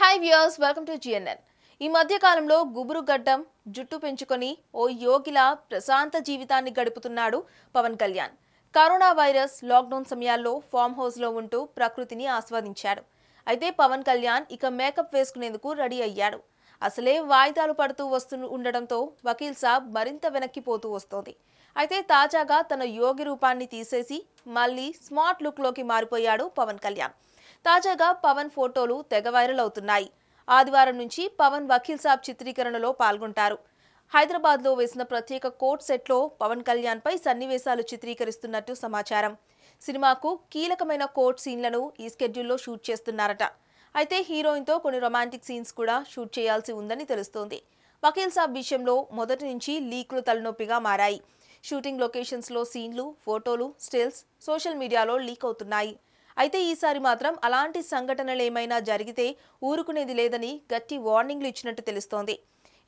hi viewers welcome to GNN ఈ మధ్య కాలంలో గుబురు గడ్డం జుట్టు పెంచుకొని ఓ యోగిలా ప్రశాంత జీవితాన్ని గడుపుతున్నాడు Pawan Kalyan corona virus lockdown సమయాల్లో ఫామ్ హౌస్లో ఉంటూ ప్రకృతిని ఆస్వాదించాడు అయితే పవన్ కళ్యాణ్ ఇక మేకప్ వేసుకునేందుకు రెడీ అయ్యాడు అసలే వాయిదాలు పడుతూ వస్తు ఉండడంతో వకీల్ సాబ్ మరింత వెనక్కిపోతూ వస్తోంది అయితే తాజాగా తన యోగి రూపాన్ని తీసేసి మళ్ళీ స్మార్ట్ లుక్లోకి మారిపోయాడు పవన్ కళ్యాణ్ తాజాగా పవన్ ఫోటోలు తెగ వైరల్ అవుతున్నాయి ఆదివారం నుంచి పవన్ వకీల్ సాబ్ చిత్రీకరణలో పాల్గొంటారు హైదరాబాద్లో వేసిన ప్రత్యేక కోర్ట్ సెట్లో పవన్ కళ్యాణ్పై సన్నివేశాలు చిత్రీకరిస్తున్నట్టు సమాచారం సినిమాకు కీలకమైన కోర్ట్ సీన్లను ఈ స్కెడ్యూల్లో షూట్ చేస్తున్నారట అయితే హీరోయిన్తో కొన్ని రొమాంటిక్ సీన్స్ కూడా షూట్ చేయాల్సి ఉందని తెలుస్తోంది వకీల్ సాబ్ విషయంలో మొదటి నుంచి లీక్లు తలనొప్పిగా మారాయి షూటింగ్ లొకేషన్స్లో సీన్లు ఫోటోలు స్టిల్స్ సోషల్ మీడియాలో లీక్ అవుతున్నాయి అయితే ఈసారి మాత్రం అలాంటి సంఘటనలు ఏమైనా జరిగితే ఊరుకునేది లేదని గట్టి వార్నింగ్లు ఇచ్చినట్టు తెలుస్తోంది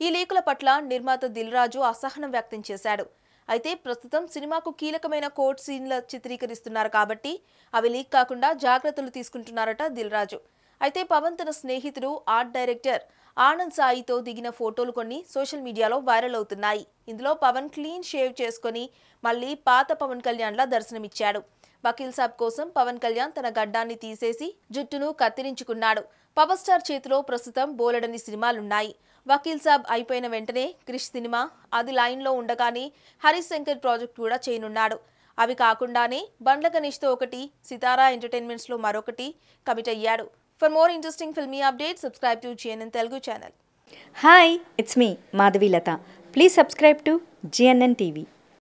ఈ లీకుల పట్ల నిర్మాత దిల్రాజు అసహనం వ్యక్తం చేశాడు అయితే ప్రస్తుతం సినిమాకు కీలకమైన కోర్ట్ సీన్ల చిత్రీకరిస్తున్నారు కాబట్టి అవి లీక్ కాకుండా జాగ్రత్తలు తీసుకుంటున్నారట దిల్రాజు అయితే పవన్ తన స్నేహితుడు ఆర్ట్ డైరెక్టర్ ఆనంద్ సాయితో దిగిన ఫోటోలు కొన్ని సోషల్ మీడియాలో వైరల్ అవుతున్నాయి ఇందులో పవన్ క్లీన్ షేవ్ చేసుకుని మళ్ళీ పాత పవన్ కళ్యాణ్లా దర్శనమిచ్చాడు వకీల్ సాబ్ కోసం పవన్ కళ్యాణ్ తన గడ్డాన్ని తీసేసి జుట్టును కత్తిరించుకున్నాడు పవర్ స్టార్ చేతిలో ప్రస్తుతం బోలెడని సినిమాలున్నాయి వకీల్ సాబ్ అయిపోయిన వెంటనే క్రిష్ సినిమా అది లైన్లో ఉండగానే హరిశంకర్ ప్రాజెక్ట్ కూడా చేయనున్నాడు అవి కాకుండానే బండ్ల గణేష్తో ఒకటి సితారా ఎంటర్టైన్మెంట్స్లో మరొకటి కమిట్ అయ్యాడు for more interesting filmy update subscribe to GNN Telugu channel hi it's me Madhavi Latha please subscribe to GNN TV